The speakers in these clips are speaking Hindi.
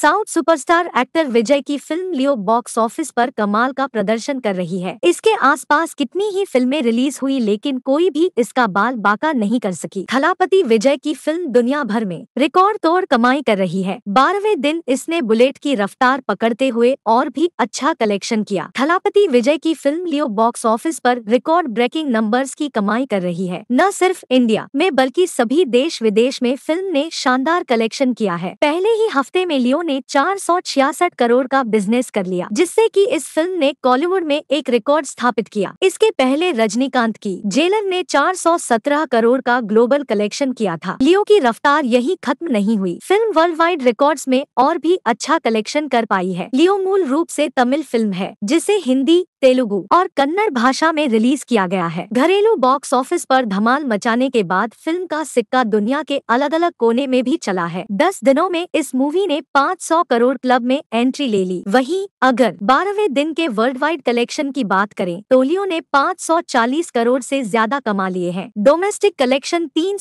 साउथ सुपरस्टार एक्टर विजय की फिल्म लियो बॉक्स ऑफिस पर कमाल का प्रदर्शन कर रही है इसके आसपास कितनी ही फिल्में रिलीज हुई लेकिन कोई भी इसका बाल बाका नहीं कर सकी थलापति विजय की फिल्म दुनिया भर में रिकॉर्ड तोड़ कमाई कर रही है बारहवें दिन इसने बुलेट की रफ्तार पकड़ते हुए और भी अच्छा कलेक्शन किया थलापति विजय की फिल्म लियो बॉक्स ऑफिस आरोप रिकॉर्ड ब्रेकिंग नंबर की कमाई कर रही है न सिर्फ इंडिया में बल्कि सभी देश विदेश में फिल्म ने शानदार कलेक्शन किया है पहले ही हफ्ते में लियो ने चार करोड़ का बिजनेस कर लिया जिससे कि इस फिल्म ने कॉलीवुड में एक रिकॉर्ड स्थापित किया इसके पहले रजनीकांत की जेलर ने 417 करोड़ का ग्लोबल कलेक्शन किया था लियो की रफ्तार यही खत्म नहीं हुई फिल्म वर्ल्ड वाइड रिकॉर्ड में और भी अच्छा कलेक्शन कर पाई है लियो मूल रूप ऐसी तमिल फिल्म है जिसे हिंदी तेलुगु और कन्नड़ भाषा में रिलीज किया गया है घरेलू बॉक्स ऑफिस पर धमाल मचाने के बाद फिल्म का सिक्का दुनिया के अलग अलग कोने में भी चला है दस दिनों में इस मूवी ने 500 करोड़ क्लब में एंट्री ले ली वहीं अगर बारहवे दिन के वर्ल्ड वाइड कलेक्शन की बात करें टोलियो ने 540 करोड़ से ज्यादा कमा लिए हैं डोमेस्टिक कलेक्शन तीन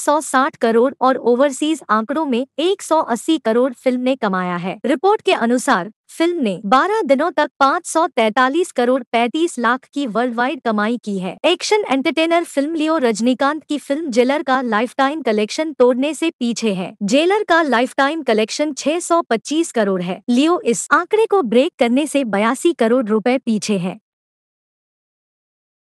करोड़ और ओवरसीज आंकड़ों में एक करोड़ फिल्म ने कमाया है रिपोर्ट के अनुसार फिल्म ने 12 दिनों तक 543 करोड़ 35 लाख की वर्ल्ड वाइड कमाई की है action entertainer film Leo Rajinikanth की फिल्म जेलर का लाइफ टाइम कलेक्शन तोड़ने से पीछे है जेलर का लाइफ टाइम कलेक्शन 625 करोड़ है लियो इस आंकड़े को ब्रेक करने से बयासी करोड़ रुपए पीछे है